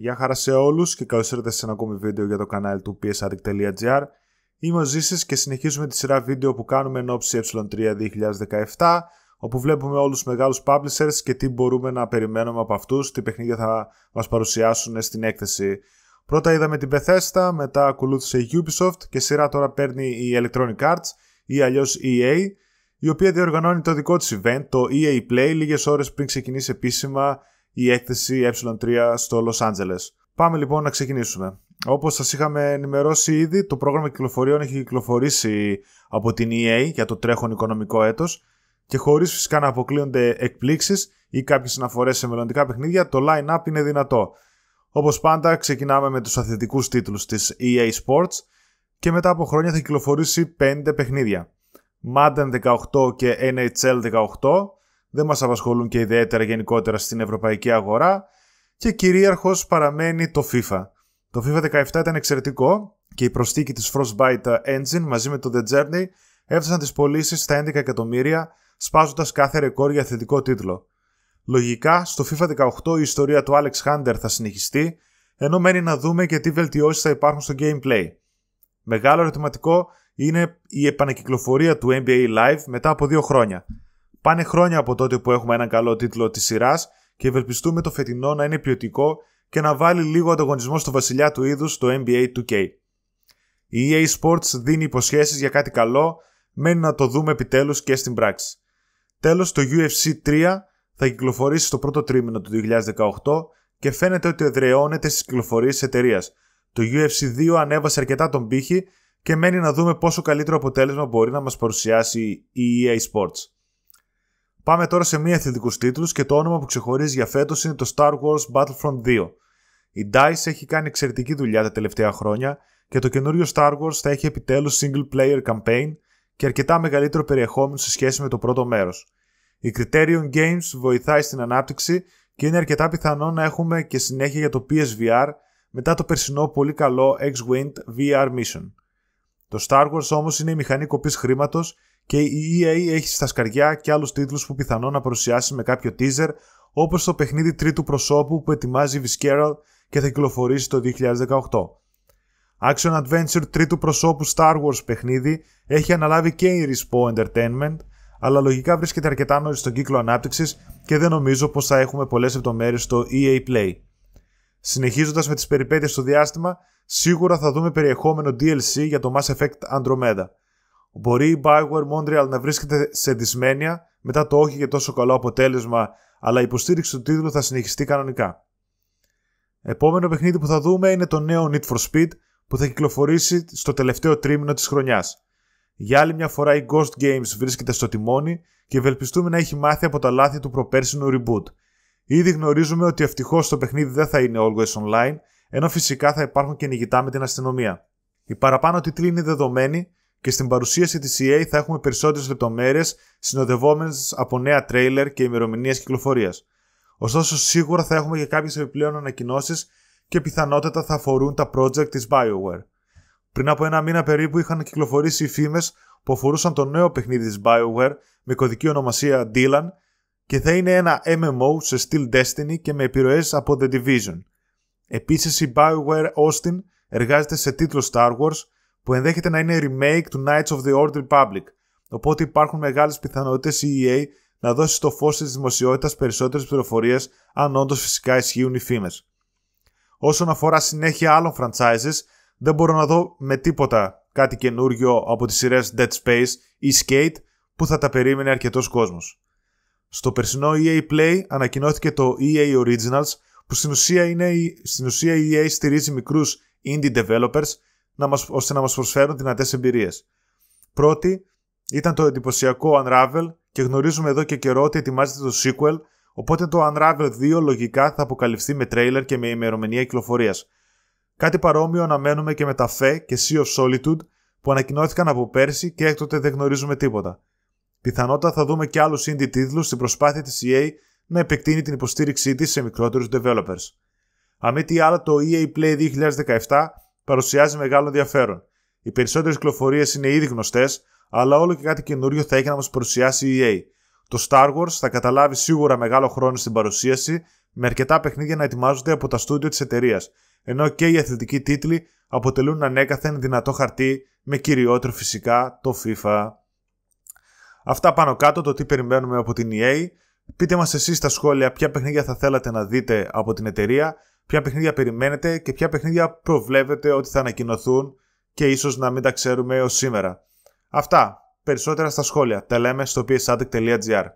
Γεια χαρά σε όλους και καλώς ήρθατε σε ένα ακόμη βίντεο για το κανάλι του psaddict.gr Είμαι ο Ζήσης και συνεχίζουμε τη σειρά βίντεο που κάνουμε εν ώψη ε3 2017 όπου βλέπουμε όλους τους μεγάλους publishers και τι μπορούμε να περιμένουμε από αυτούς. τι παιχνίδια θα μας παρουσιάσουν στην έκθεση. Πρώτα είδαμε την Bethesda, μετά ακολούθησε η Ubisoft και σειρά τώρα παίρνει η Electronic Arts ή αλλιώς EA η οποία διοργανώνει το δικό της event, το EA Play, λίγες ώρες πριν ξεκινήσει επίσημα η έκθεση ε3 στο Los Angeles. Πάμε λοιπόν να ξεκινήσουμε. Όπως σας είχαμε ενημερώσει ήδη, το πρόγραμμα κυκλοφοριών έχει κυκλοφορήσει από την EA για το τρέχον οικονομικό έτος και χωρίς φυσικά να αποκλείονται εκπλήξεις ή κάποιες αναφορές σε μελλοντικά παιχνίδια, το line-up είναι δυνατό. Όπως πάντα ξεκινάμε με τους αθλητικούς τίτλους της EA Sports και μετά από χρόνια θα κυκλοφορήσει 5 παιχνίδια. Madden 18 και NHL 18, δεν μας απασχολούν και ιδιαίτερα γενικότερα στην ευρωπαϊκή αγορά και κυρίαρχος παραμένει το FIFA. Το FIFA 17 ήταν εξαιρετικό και η προσθήκη της Frostbite Engine μαζί με το The Journey έφτασαν τις πωλήσει στα 11 εκατομμύρια σπάζοντας κάθε ρεκόρ για θετικό τίτλο. Λογικά, στο FIFA 18 η ιστορία του Alex Hunter θα συνεχιστεί, ενώ μένει να δούμε και τι βελτιώσεις θα υπάρχουν στο gameplay. Μεγάλο ερωτηματικό είναι η επανακυκλοφορία του NBA Live μετά από δύο χρόνια. Πάνε χρόνια από τότε που έχουμε έναν καλό τίτλο της σειράς και ευελπιστούμε το φετινό να είναι ποιοτικό και να βάλει λίγο ανταγωνισμό στο βασιλιά του είδους το NBA 2K. Η EA Sports δίνει υποσχέσεις για κάτι καλό, μένει να το δούμε επιτέλους και στην πράξη. Τέλος, το UFC 3 θα κυκλοφορήσει στο πρώτο τρίμηνο του 2018 και φαίνεται ότι εδραιώνεται στις κυκλοφορίες της εταιρείας. Το UFC 2 ανέβασε αρκετά τον πύχη και μένει να δούμε πόσο καλύτερο αποτέλεσμα μπορεί να μας παρουσιάσει η EA Sports. Πάμε τώρα σε μία θετικού τίτλους και το όνομα που ξεχωρίζει για φέτος είναι το Star Wars Battlefront 2. Η DICE έχει κάνει εξαιρετική δουλειά τα τελευταία χρόνια και το καινούριο Star Wars θα έχει επιτέλους single player campaign και αρκετά μεγαλύτερο περιεχόμενο σε σχέση με το πρώτο μέρος. Η Criterion Games βοηθάει στην ανάπτυξη και είναι αρκετά πιθανό να έχουμε και συνέχεια για το PSVR μετά το περσινό πολύ καλό X-Wind VR Mission. Το Star Wars όμως είναι η μηχανή κοπής χρήματος και η EA έχει στα σκαριά και άλλους τίτλους που πιθανόν να παρουσιάσει με κάποιο teaser, όπως το παιχνίδι τρίτου προσώπου που ετοιμάζει η Visceral και θα κυκλοφορήσει το 2018. Action Adventure τρίτου προσώπου Star Wars παιχνίδι έχει αναλάβει και η Rispo Entertainment, αλλά λογικά βρίσκεται αρκετά νωρίς στον κύκλο ανάπτυξης και δεν νομίζω πως θα έχουμε πολλές λεπτομέρειες στο EA Play. Συνεχίζοντας με τις περιπέτειες στο διάστημα, σίγουρα θα δούμε περιεχόμενο DLC για το Mass Effect Andromeda. Μπορεί η Bioware Montreal να βρίσκεται σε δυσμένεια μετά το όχι και τόσο καλό αποτέλεσμα, αλλά η υποστήριξη του τίτλου θα συνεχιστεί κανονικά. Επόμενο παιχνίδι που θα δούμε είναι το νέο Need for Speed που θα κυκλοφορήσει στο τελευταίο τρίμηνο της χρονιάς. Για άλλη μια φορά η Ghost Games βρίσκεται στο τιμόνι και ευελπιστούμε να έχει μάθει από τα λάθη του προπέρσινου reboot. Ήδη γνωρίζουμε ότι ευτυχώς το παιχνίδι δεν θα είναι always online, ενώ φυσικά θα υπάρχουν και με την αστυνομία. Η παραπάνω τίτλοι είναι δεδομένοι, και στην παρουσίαση της EA θα έχουμε περισσότερες λεπτομέρειες συνοδευόμενες από νέα τρέιλερ και ημερομηνίες κυκλοφορίας. Ωστόσο σίγουρα θα έχουμε και κάποιες επιπλέον ανακοινώσεις και πιθανότατα θα αφορούν τα project της BioWare. Πριν από ένα μήνα περίπου είχαν κυκλοφορήσει οι φήμες που αφορούσαν το νέο παιχνίδι της BioWare με κωδική ονομασία Dylan και θα είναι ένα MMO σε Steel Destiny και με επιρροές από The Division. Επίσης η BioWare Austin εργάζεται σε τίτλο Star Wars που ενδέχεται να είναι remake του Knights of the Old Republic. Οπότε υπάρχουν μεγάλες πιθανότητες η EA να δώσει στο φως της δημοσιοτητα περισσότερες πληροφορίες αν όντως φυσικά ισχύουν οι φήμες. Όσον αφορά συνέχεια άλλων franchises, δεν μπορώ να δω με τίποτα κάτι καινούργιο από τις σειρές Dead Space ή Skate που θα τα περίμενε αρκετός κόσμος. Στο περσινό EA Play ανακοινώθηκε το EA Originals που στην ουσία, είναι, στην ουσία η EA στηρίζει μικρούς indie developers να μας, ώστε να μας προσφέρουν δυνατές εμπειρίες. Πρώτη ήταν το εντυπωσιακό Unravel και γνωρίζουμε εδώ και καιρό ότι ετοιμάζεται το sequel, οπότε το Unravel 2 λογικά θα αποκαλυφθεί με τρέιλερ και με ημερομηνία κυκλοφορίας. Κάτι παρόμοιο αναμένουμε και με τα FE και Sea of Solitude που ανακοινώθηκαν από πέρσι και έκτοτε δεν γνωρίζουμε τίποτα. Πιθανότατα θα δούμε και άλλους indie τίτλους στην προσπάθεια της EA να επεκτείνει την υποστήριξή της σε μικρότερους developers. Αν μη τι άλλο το EA Play 2017 παρουσιάζει μεγάλο ενδιαφέρον. Οι περισσότερες κυκλοφορίες είναι ήδη γνωστές, αλλά όλο και κάτι καινούριο θα έχει να μας παρουσιάσει η EA. Το Star Wars θα καταλάβει σίγουρα μεγάλο χρόνο στην παρουσίαση, με αρκετά παιχνίδια να ετοιμάζονται από τα στούντιο της εταιρείας, ενώ και οι αθλητικοί τίτλοι αποτελούν ανέκαθεν δυνατό χαρτί με κυριότερο φυσικά το FIFA. Αυτά πάνω κάτω το τι περιμένουμε από την EA. Πείτε μας εσείς στα σχόλια ποια παιχνίδια θα θέλατε να δείτε από την εταιρεία ποια παιχνίδια περιμένετε και ποια παιχνίδια προβλέπετε ότι θα ανακοινωθούν και ίσως να μην τα ξέρουμε έως σήμερα. Αυτά, περισσότερα στα σχόλια, τα λέμε στο psaddict.gr.